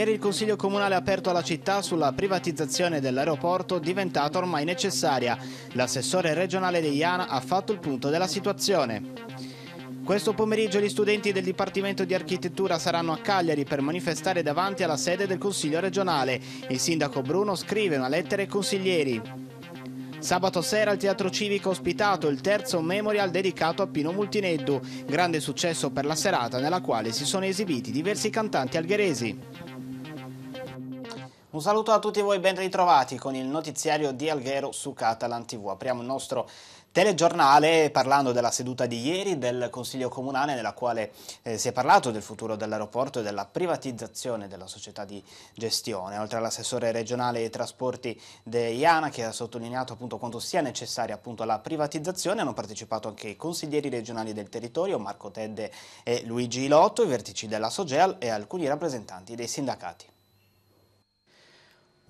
Ieri il Consiglio Comunale ha aperto alla città sulla privatizzazione dell'aeroporto diventata ormai necessaria. L'assessore regionale di Iana ha fatto il punto della situazione. Questo pomeriggio gli studenti del Dipartimento di Architettura saranno a Cagliari per manifestare davanti alla sede del Consiglio regionale. Il sindaco Bruno scrive una lettera ai consiglieri. Sabato sera al Teatro Civico ospitato il terzo memorial dedicato a Pino Multineddu, grande successo per la serata nella quale si sono esibiti diversi cantanti algheresi. Un saluto a tutti voi ben ritrovati con il notiziario di Alghero su Catalan TV. Apriamo il nostro telegiornale parlando della seduta di ieri del Consiglio Comunale nella quale eh, si è parlato del futuro dell'aeroporto e della privatizzazione della società di gestione. Oltre all'assessore regionale ai trasporti De Iana che ha sottolineato appunto quanto sia necessaria appunto la privatizzazione hanno partecipato anche i consiglieri regionali del territorio Marco Tedde e Luigi Lotto, i vertici della Sogeal e alcuni rappresentanti dei sindacati.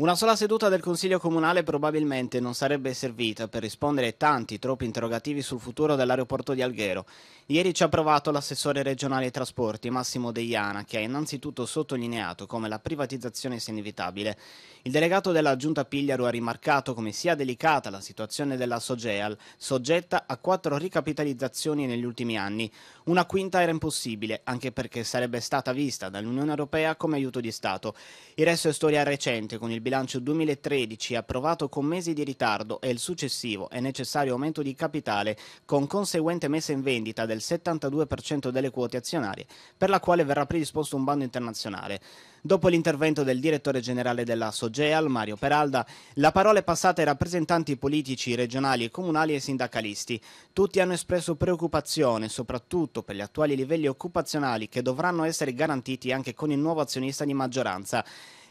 Una sola seduta del Consiglio Comunale probabilmente non sarebbe servita per rispondere ai tanti, troppi interrogativi sul futuro dell'aeroporto di Alghero. Ieri ci ha provato l'assessore regionale ai trasporti, Massimo Deiana, che ha innanzitutto sottolineato come la privatizzazione sia inevitabile. Il delegato della Giunta Pigliaro ha rimarcato come sia delicata la situazione della Sogeal, soggetta a quattro ricapitalizzazioni negli ultimi anni. Una quinta era impossibile, anche perché sarebbe stata vista dall'Unione Europea come aiuto di Stato. Il resto è storia recente, con il bilancio 2013 approvato con mesi di ritardo e il successivo e necessario aumento di capitale, con conseguente messa in vendita del 72% delle quote azionarie, per la quale verrà predisposto un bando internazionale. Dopo l'intervento del direttore generale della Sogeal, Mario Peralda, la parola è passata ai rappresentanti politici regionali, comunali e sindacalisti. Tutti hanno espresso preoccupazione, soprattutto per gli attuali livelli occupazionali che dovranno essere garantiti anche con il nuovo azionista di maggioranza.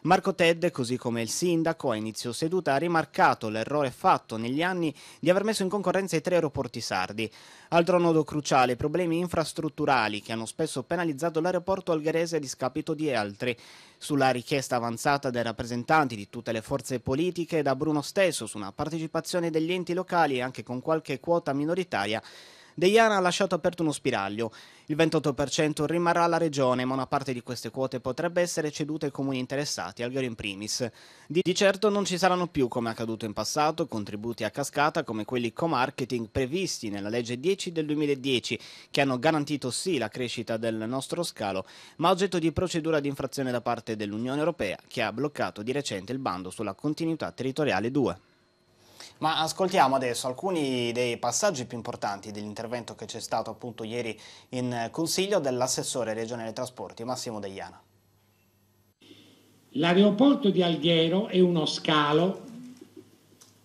Marco Ted, così come il sindaco, a inizio seduta ha rimarcato l'errore fatto negli anni di aver messo in concorrenza i tre aeroporti sardi. Altro nodo cruciale, problemi infrastrutturali che hanno spesso penalizzato l'aeroporto algherese a discapito di altri. Sulla richiesta avanzata dai rappresentanti di tutte le forze politiche e da Bruno stesso su una partecipazione degli enti locali e anche con qualche quota minoritaria, Deiana ha lasciato aperto uno spiraglio. Il 28% rimarrà alla regione, ma una parte di queste quote potrebbe essere ceduta ai comuni interessati, Alghero in primis. Di, di certo non ci saranno più, come accaduto in passato, contributi a cascata come quelli co-marketing previsti nella legge 10 del 2010, che hanno garantito sì la crescita del nostro scalo, ma oggetto di procedura di infrazione da parte dell'Unione Europea, che ha bloccato di recente il bando sulla continuità territoriale 2. Ma ascoltiamo adesso alcuni dei passaggi più importanti dell'intervento che c'è stato appunto ieri in Consiglio dell'assessore regionale trasporti Massimo Degliana. L'aeroporto di Alghero è uno scalo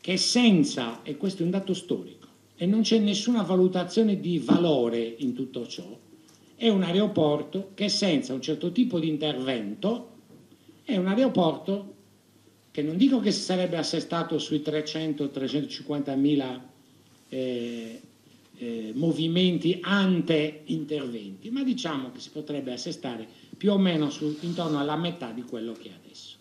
che senza, e questo è un dato storico, e non c'è nessuna valutazione di valore in tutto ciò, è un aeroporto che senza un certo tipo di intervento è un aeroporto che non dico che si sarebbe assestato sui 300-350 mila eh, eh, movimenti ante interventi, ma diciamo che si potrebbe assestare più o meno su, intorno alla metà di quello che è adesso.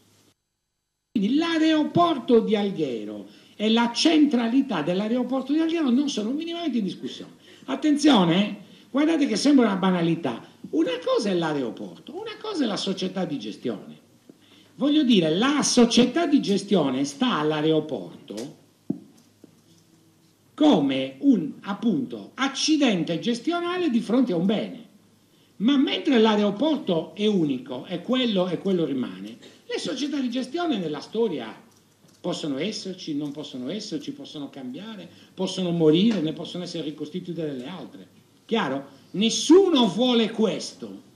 Quindi l'aeroporto di Alghero e la centralità dell'aeroporto di Alghero non sono minimamente in discussione. Attenzione, eh, guardate che sembra una banalità. Una cosa è l'aeroporto, una cosa è la società di gestione. Voglio dire, la società di gestione sta all'aeroporto come un appunto accidente gestionale di fronte a un bene. Ma mentre l'aeroporto è unico e quello, quello rimane, le società di gestione nella storia possono esserci, non possono esserci, possono cambiare, possono morire, ne possono essere ricostituite delle altre. Chiaro? Nessuno vuole questo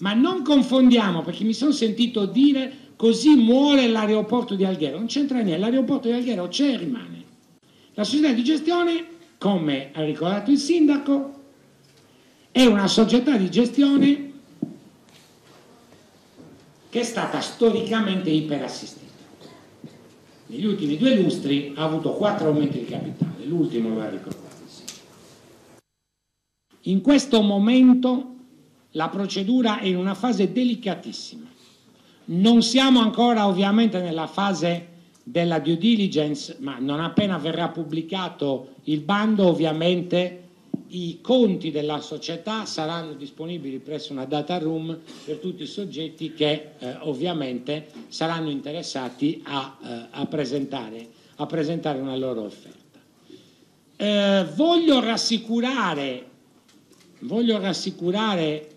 ma non confondiamo, perché mi sono sentito dire così muore l'aeroporto di Alghero, non c'entra niente, l'aeroporto di Alghero c'è e rimane. La società di gestione, come ha ricordato il sindaco, è una società di gestione che è stata storicamente iperassistita. Negli ultimi due lustri ha avuto quattro aumenti di capitale, l'ultimo lo ha ricordato il sindaco. In questo momento la procedura è in una fase delicatissima. Non siamo ancora ovviamente nella fase della due diligence, ma non appena verrà pubblicato il bando ovviamente i conti della società saranno disponibili presso una data room per tutti i soggetti che eh, ovviamente saranno interessati a, eh, a, presentare, a, presentare, una loro offerta. Eh, voglio rassicurare, voglio rassicurare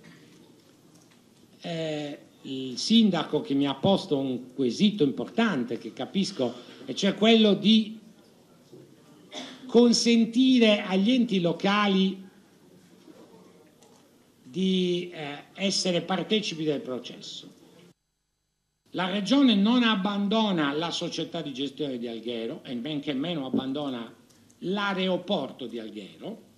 eh, il sindaco che mi ha posto un quesito importante che capisco, e cioè quello di consentire agli enti locali di eh, essere partecipi del processo. La Regione non abbandona la società di gestione di Alghero e benché meno abbandona l'aeroporto di Alghero,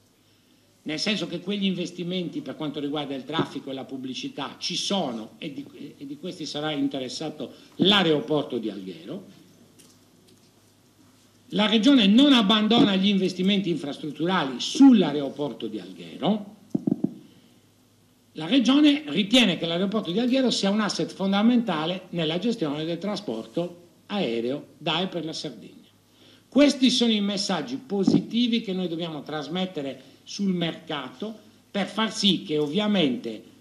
nel senso che quegli investimenti per quanto riguarda il traffico e la pubblicità ci sono e di, e di questi sarà interessato l'aeroporto di Alghero. La Regione non abbandona gli investimenti infrastrutturali sull'aeroporto di Alghero. La Regione ritiene che l'aeroporto di Alghero sia un asset fondamentale nella gestione del trasporto aereo da e per la Sardegna. Questi sono i messaggi positivi che noi dobbiamo trasmettere sul mercato per far sì che ovviamente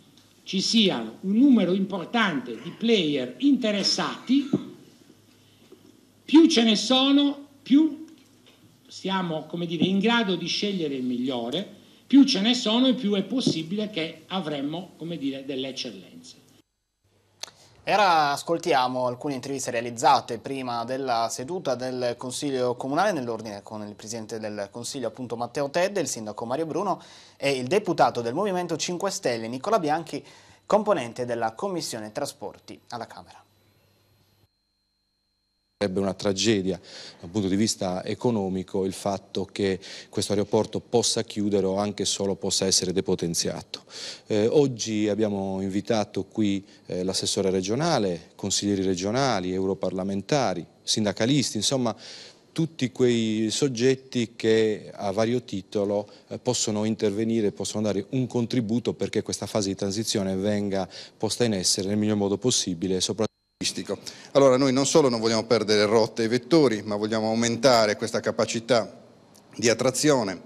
ci sia un numero importante di player interessati, più ce ne sono, più siamo dire, in grado di scegliere il migliore, più ce ne sono e più è possibile che avremmo dire, delle eccellenze. Era, ascoltiamo alcune interviste realizzate prima della seduta del Consiglio Comunale nell'ordine con il Presidente del Consiglio appunto Matteo Ted, il Sindaco Mario Bruno e il deputato del Movimento 5 Stelle Nicola Bianchi, componente della Commissione Trasporti alla Camera sarebbe una tragedia dal punto di vista economico il fatto che questo aeroporto possa chiudere o anche solo possa essere depotenziato. Eh, oggi abbiamo invitato qui eh, l'assessore regionale, consiglieri regionali, europarlamentari, sindacalisti, insomma tutti quei soggetti che a vario titolo eh, possono intervenire, possono dare un contributo perché questa fase di transizione venga posta in essere nel miglior modo possibile. Soprattutto allora noi non solo non vogliamo perdere rotte e vettori, ma vogliamo aumentare questa capacità di attrazione.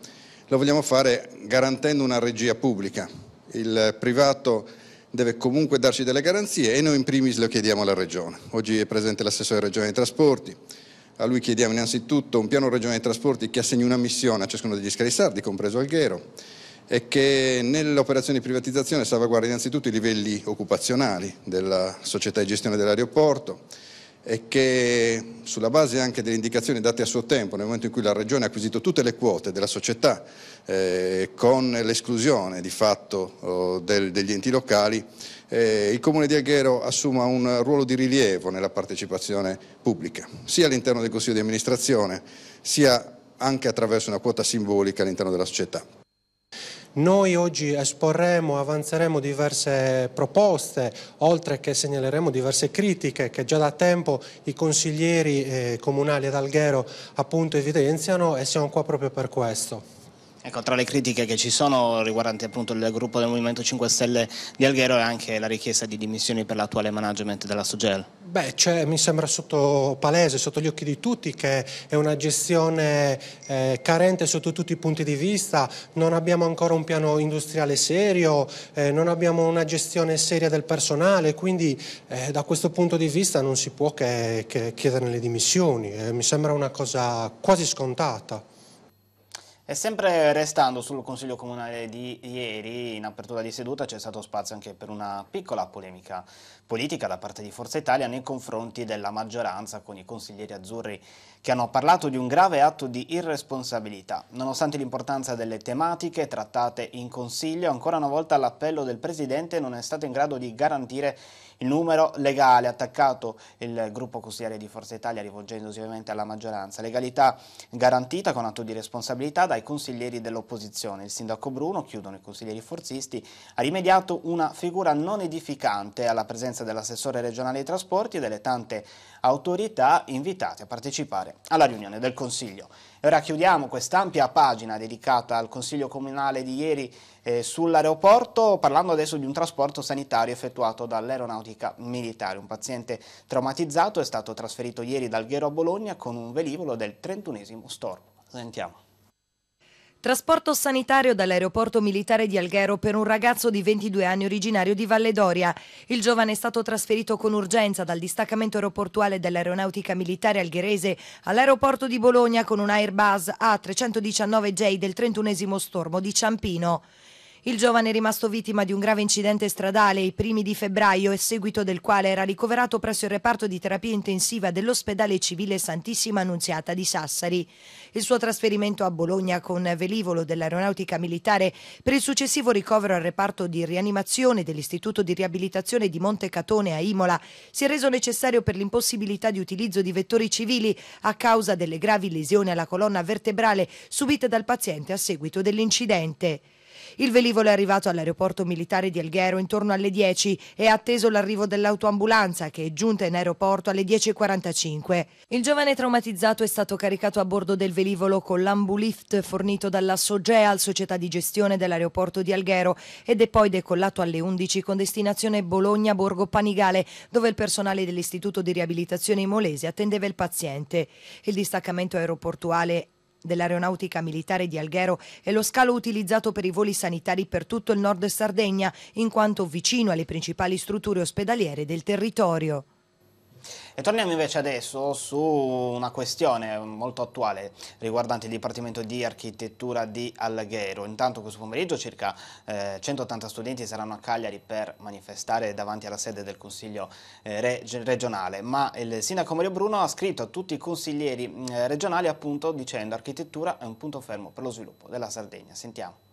Lo vogliamo fare garantendo una regia pubblica. Il privato deve comunque darci delle garanzie e noi in primis lo chiediamo alla Regione. Oggi è presente l'assessore Regione dei Trasporti. A lui chiediamo innanzitutto un piano regionale dei trasporti che assegni una missione a ciascuno degli sardi, compreso Alghero è che nell'operazione di privatizzazione salvaguarda innanzitutto i livelli occupazionali della società di gestione dell'aeroporto e che sulla base anche delle indicazioni date a suo tempo, nel momento in cui la Regione ha acquisito tutte le quote della società eh, con l'esclusione di fatto oh, del, degli enti locali, eh, il Comune di Alghero assuma un ruolo di rilievo nella partecipazione pubblica, sia all'interno del Consiglio di amministrazione, sia anche attraverso una quota simbolica all'interno della società. Noi oggi esporremo, avanzeremo diverse proposte, oltre che segnaleremo diverse critiche che già da tempo i consiglieri eh, comunali ad Alghero appunto evidenziano e siamo qua proprio per questo. Ecco, tra le critiche che ci sono riguardanti appunto il gruppo del Movimento 5 Stelle di Alghero è anche la richiesta di dimissioni per l'attuale management della Sogel. Beh, cioè, mi sembra sotto palese, sotto gli occhi di tutti, che è una gestione eh, carente sotto tutti i punti di vista, non abbiamo ancora un piano industriale serio, eh, non abbiamo una gestione seria del personale, quindi eh, da questo punto di vista non si può che, che chiederne le dimissioni, eh, mi sembra una cosa quasi scontata. E sempre restando sul Consiglio Comunale di ieri, in apertura di seduta c'è stato spazio anche per una piccola polemica politica da parte di Forza Italia nei confronti della maggioranza con i consiglieri azzurri che hanno parlato di un grave atto di irresponsabilità. Nonostante l'importanza delle tematiche trattate in Consiglio, ancora una volta l'appello del Presidente non è stato in grado di garantire il numero legale attaccato il gruppo consigliere di Forza Italia rivolgendosi ovviamente alla maggioranza. Legalità garantita con atto di responsabilità dai consiglieri dell'opposizione. Il sindaco Bruno, chiudono i consiglieri forzisti, ha rimediato una figura non edificante alla presenza dell'assessore regionale dei trasporti e delle tante autorità invitate a partecipare alla riunione del Consiglio. E Ora chiudiamo quest'ampia pagina dedicata al Consiglio Comunale di ieri eh, sull'aeroporto parlando adesso di un trasporto sanitario effettuato dall'aeronautica militare. Un paziente traumatizzato è stato trasferito ieri dal Ghero a Bologna con un velivolo del 31 stormo. Sentiamo. Trasporto sanitario dall'aeroporto militare di Alghero per un ragazzo di 22 anni originario di Valle d'Oria. Il giovane è stato trasferito con urgenza dal distaccamento aeroportuale dell'aeronautica militare algherese all'aeroporto di Bologna con un Airbus A319J del 31 stormo di Ciampino. Il giovane è rimasto vittima di un grave incidente stradale i primi di febbraio, e seguito del quale era ricoverato presso il reparto di terapia intensiva dell'ospedale civile Santissima Annunziata di Sassari. Il suo trasferimento a Bologna con velivolo dell'aeronautica militare per il successivo ricovero al reparto di rianimazione dell'Istituto di riabilitazione di Montecatone a Imola si è reso necessario per l'impossibilità di utilizzo di vettori civili a causa delle gravi lesioni alla colonna vertebrale subite dal paziente a seguito dell'incidente. Il velivolo è arrivato all'aeroporto militare di Alghero intorno alle 10 e ha atteso l'arrivo dell'autoambulanza che è giunta in aeroporto alle 10.45. Il giovane traumatizzato è stato caricato a bordo del velivolo con l'ambulift fornito dalla Sogeal, società di gestione dell'aeroporto di Alghero, ed è poi decollato alle 11 con destinazione Bologna-Borgo Panigale, dove il personale dell'Istituto di riabilitazione imolese attendeva il paziente. Il distaccamento aeroportuale dell'aeronautica militare di Alghero è lo scalo utilizzato per i voli sanitari per tutto il nord Sardegna, in quanto vicino alle principali strutture ospedaliere del territorio. E torniamo invece adesso su una questione molto attuale riguardante il Dipartimento di Architettura di Alghero. Intanto questo pomeriggio circa eh, 180 studenti saranno a Cagliari per manifestare davanti alla sede del Consiglio eh, reg regionale, ma il sindaco Mario Bruno ha scritto a tutti i consiglieri eh, regionali appunto dicendo architettura è un punto fermo per lo sviluppo della Sardegna. Sentiamo.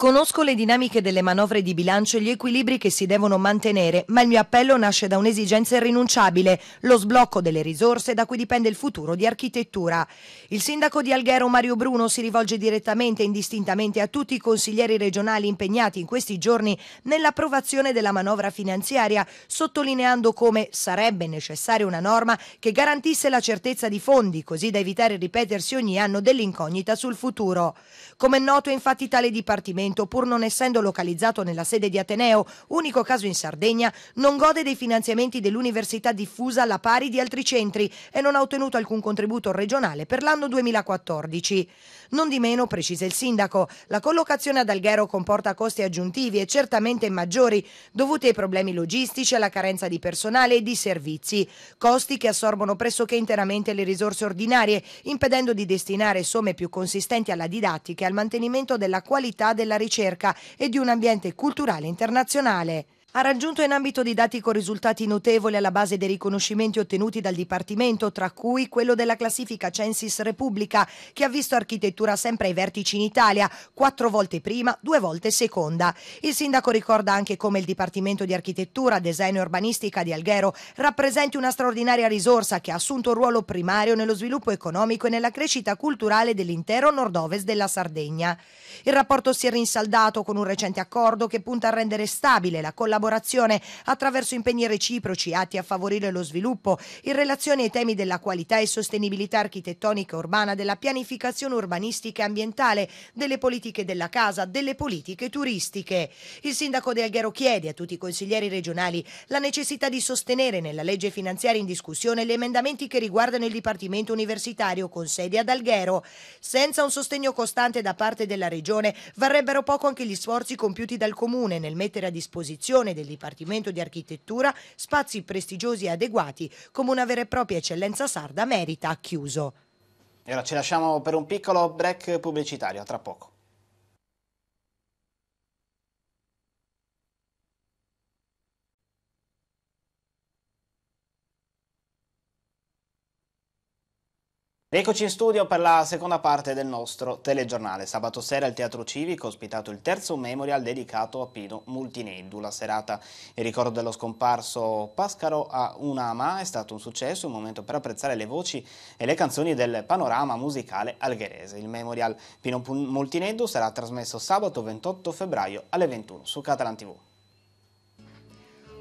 Conosco le dinamiche delle manovre di bilancio e gli equilibri che si devono mantenere, ma il mio appello nasce da un'esigenza irrinunciabile, lo sblocco delle risorse da cui dipende il futuro di architettura. Il sindaco di Alghero Mario Bruno si rivolge direttamente e indistintamente a tutti i consiglieri regionali impegnati in questi giorni nell'approvazione della manovra finanziaria, sottolineando come sarebbe necessaria una norma che garantisse la certezza di fondi, così da evitare ripetersi ogni anno dell'incognita sul futuro. Come è noto infatti tale dipartimento finanziamento, pur non essendo localizzato nella sede di Ateneo, unico caso in Sardegna, non gode dei finanziamenti dell'università diffusa alla pari di altri centri e non ha ottenuto alcun contributo regionale per l'anno 2014. Non di meno, precisa il sindaco, la collocazione ad Alghero comporta costi aggiuntivi e certamente maggiori, dovuti ai problemi logistici, alla carenza di personale e di servizi, costi che assorbono pressoché interamente le risorse ordinarie, impedendo di destinare somme più consistenti alla didattica e al mantenimento della qualità della ricerca e di un ambiente culturale internazionale. Ha raggiunto in ambito didattico risultati notevoli alla base dei riconoscimenti ottenuti dal Dipartimento, tra cui quello della classifica Censis Repubblica, che ha visto architettura sempre ai vertici in Italia, quattro volte prima, due volte seconda. Il sindaco ricorda anche come il Dipartimento di Architettura, Design e Urbanistica di Alghero rappresenti una straordinaria risorsa che ha assunto un ruolo primario nello sviluppo economico e nella crescita culturale dell'intero nord-ovest della Sardegna. Il rapporto si è rinsaldato con un recente accordo che punta a rendere stabile la collaborazione collaborazione attraverso impegni reciproci atti a favorire lo sviluppo in relazione ai temi della qualità e sostenibilità architettonica urbana, della pianificazione urbanistica e ambientale, delle politiche della casa, delle politiche turistiche. Il sindaco De Alghero chiede a tutti i consiglieri regionali la necessità di sostenere nella legge finanziaria in discussione gli emendamenti che riguardano il Dipartimento Universitario con sede ad Alghero. Senza un sostegno costante da parte della Regione varrebbero poco anche gli sforzi compiuti dal Comune nel mettere a disposizione gestione del Dipartimento di Architettura spazi prestigiosi e adeguati come una vera e propria eccellenza sarda merita, chiuso. E ora ci lasciamo per un piccolo break pubblicitario, tra poco. Eccoci in studio per la seconda parte del nostro telegiornale. Sabato sera al Teatro Civico è ospitato il terzo memorial dedicato a Pino Multineddu. La serata in ricordo dello scomparso Pascaro a Unama è stato un successo, un momento per apprezzare le voci e le canzoni del panorama musicale algherese. Il memorial Pino Multineddu sarà trasmesso sabato 28 febbraio alle 21 su Catalan TV.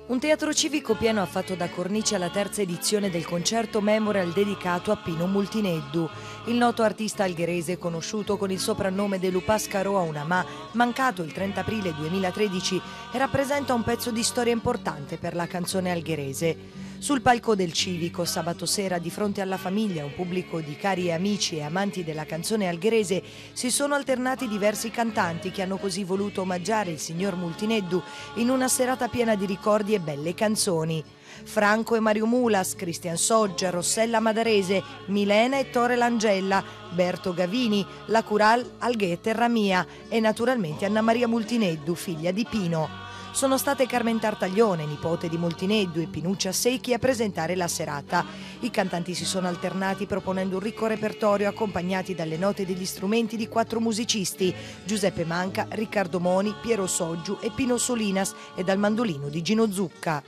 Un teatro civico pieno ha fatto da cornice alla terza edizione del concerto memorial dedicato a Pino Multineddu. Il noto artista algherese conosciuto con il soprannome de Lupascaro a una ma, mancato il 30 aprile 2013, rappresenta un pezzo di storia importante per la canzone algherese. Sul palco del Civico, sabato sera, di fronte alla famiglia, un pubblico di cari amici e amanti della canzone algherese, si sono alternati diversi cantanti che hanno così voluto omaggiare il signor Multineddu in una serata piena di ricordi e belle canzoni. Franco e Mario Mulas, Cristian Soggia, Rossella Madarese, Milena e Tore Langella, Berto Gavini, La Cural, Alghete Ramia e naturalmente Anna Maria Multineddu, figlia di Pino sono state Carmen Tartaglione, nipote di Moltineddu, e Pinuccia Secchi a presentare la serata. I cantanti si sono alternati proponendo un ricco repertorio accompagnati dalle note degli strumenti di quattro musicisti, Giuseppe Manca, Riccardo Moni, Piero Soggiu e Pino Solinas e dal mandolino di Gino Zucca.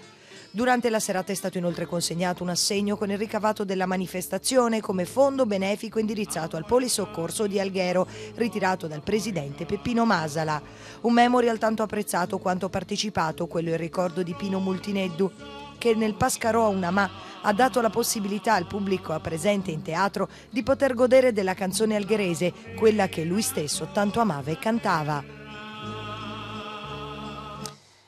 Durante la serata è stato inoltre consegnato un assegno con il ricavato della manifestazione come fondo benefico indirizzato al Polisoccorso di Alghero, ritirato dal presidente Peppino Masala. Un memorial tanto apprezzato quanto partecipato, quello in ricordo di Pino Multineddu, che nel Pascarò a una ma ha dato la possibilità al pubblico presente in teatro di poter godere della canzone algherese, quella che lui stesso tanto amava e cantava.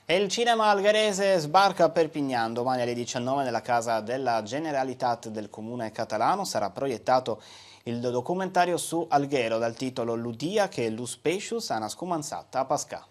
E il cinema algarese sbarca a Perpignan domani alle 19 nella casa della Generalitat del comune catalano. Sarà proiettato il documentario su Alghero dal titolo L'Udia che l'Uspecius ha una scomanzata a Pascal.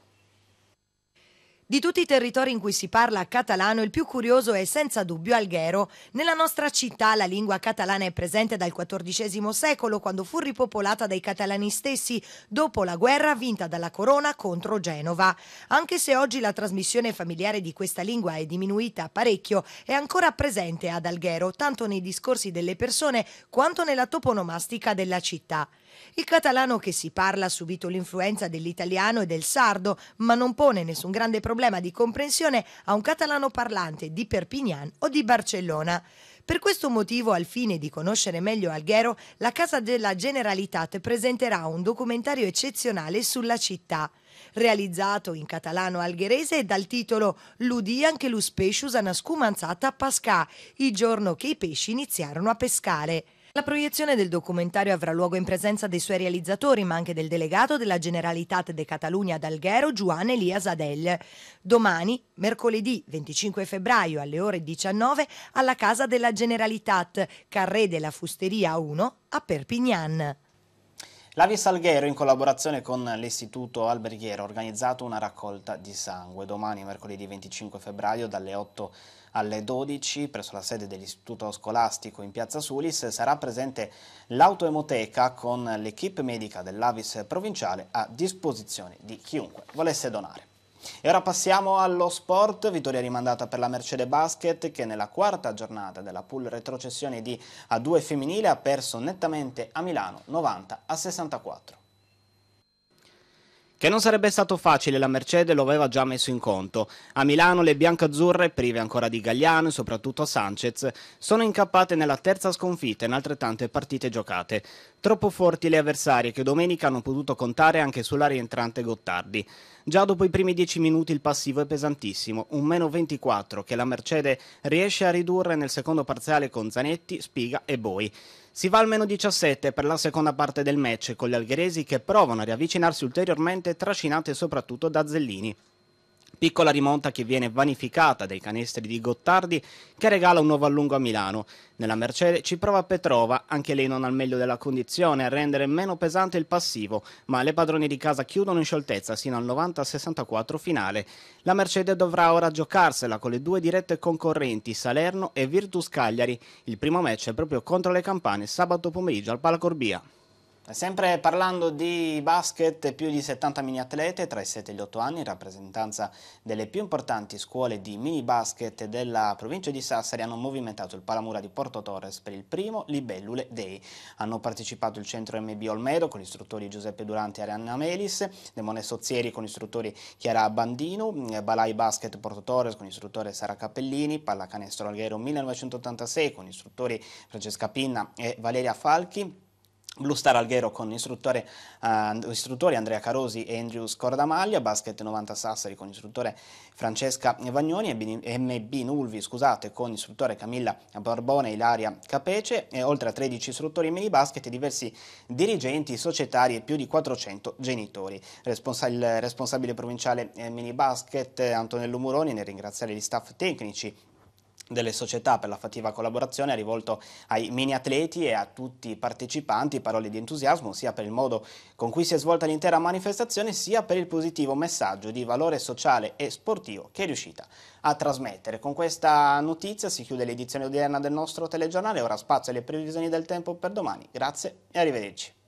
Di tutti i territori in cui si parla catalano, il più curioso è senza dubbio Alghero. Nella nostra città la lingua catalana è presente dal XIV secolo, quando fu ripopolata dai catalani stessi dopo la guerra vinta dalla corona contro Genova. Anche se oggi la trasmissione familiare di questa lingua è diminuita parecchio, è ancora presente ad Alghero, tanto nei discorsi delle persone quanto nella toponomastica della città. Il catalano che si parla ha subito l'influenza dell'italiano e del sardo, ma non pone nessun grande problema di comprensione a un catalano parlante di Perpignan o di Barcellona. Per questo motivo, al fine di conoscere meglio Alghero, la Casa della Generalitat presenterà un documentario eccezionale sulla città, realizzato in catalano algherese dal titolo L'Udian che l'uspecius anascumanzata a pascà, il giorno che i pesci iniziarono a pescare. La proiezione del documentario avrà luogo in presenza dei suoi realizzatori, ma anche del delegato della Generalitat de Catalunya ad Alghero, Juan Elias Adel. Domani, mercoledì 25 febbraio alle ore 19, alla Casa della Generalitat, Carré della Fusteria 1 a Perpignan. L'Avis Alghero, in collaborazione con l'Istituto Alberghiero, ha organizzato una raccolta di sangue domani, mercoledì 25 febbraio, dalle 8 alle alle 12 presso la sede dell'Istituto Scolastico in Piazza Sulis sarà presente l'autoemoteca con l'equipe medica dell'Avis provinciale a disposizione di chiunque volesse donare. E ora passiamo allo sport, vittoria rimandata per la Mercedes Basket che nella quarta giornata della pool retrocessione di A2 femminile ha perso nettamente a Milano 90 a 64. Che non sarebbe stato facile la Mercedes lo aveva già messo in conto. A Milano le biancazzurre, prive ancora di Gagliano e soprattutto Sanchez, sono incappate nella terza sconfitta in altrettante partite giocate. Troppo forti le avversarie che domenica hanno potuto contare anche sulla rientrante Gottardi. Già dopo i primi dieci minuti il passivo è pesantissimo, un meno 24 che la Mercedes riesce a ridurre nel secondo parziale con Zanetti, Spiga e Boi. Si va al meno 17 per la seconda parte del match con gli algheresi che provano a riavvicinarsi ulteriormente trascinate soprattutto da Zellini. Piccola rimonta che viene vanificata dai canestri di Gottardi che regala un nuovo allungo a Milano. Nella Mercedes ci prova Petrova, anche lei non al meglio della condizione, a rendere meno pesante il passivo, ma le padrone di casa chiudono in scioltezza sino al 90-64 finale. La Mercedes dovrà ora giocarsela con le due dirette concorrenti Salerno e Virtus Cagliari. Il primo match è proprio contro le campane sabato pomeriggio al Palacorbia. Sempre parlando di basket, più di 70 mini atlete tra i 7 e gli 8 anni in rappresentanza delle più importanti scuole di mini basket della provincia di Sassari hanno movimentato il Palamura di Porto Torres per il primo Libellule Day. Hanno partecipato il centro MB Olmedo con gli istruttori Giuseppe Durante e Arianna Melis, Demone Sozzieri con gli istruttori Chiara Bandino, eh, Balai Basket Porto Torres con l'istruttore Sara Cappellini, Pallacanestro Alghero 1986 con gli istruttori Francesca Pinna e Valeria Falchi Blue Star Alghero con istruttore, uh, eh, istruttori Andrea Carosi e Andrew Scordamaglia, Basket 90 Sassari con istruttore Francesca Vagnoni, MB Nulvi scusate, con istruttore Camilla Borbone e Ilaria Capece, e oltre a 13 istruttori in mini basket e diversi dirigenti societari e più di 400 genitori. Responsa il responsabile provinciale eh, mini basket eh, Antonello Muroni nel ringraziare gli staff tecnici delle società per la fattiva collaborazione ha rivolto ai mini atleti e a tutti i partecipanti parole di entusiasmo sia per il modo con cui si è svolta l'intera manifestazione sia per il positivo messaggio di valore sociale e sportivo che è riuscita a trasmettere. Con questa notizia si chiude l'edizione odierna del nostro telegiornale, ora spazio alle previsioni del tempo per domani. Grazie e arrivederci.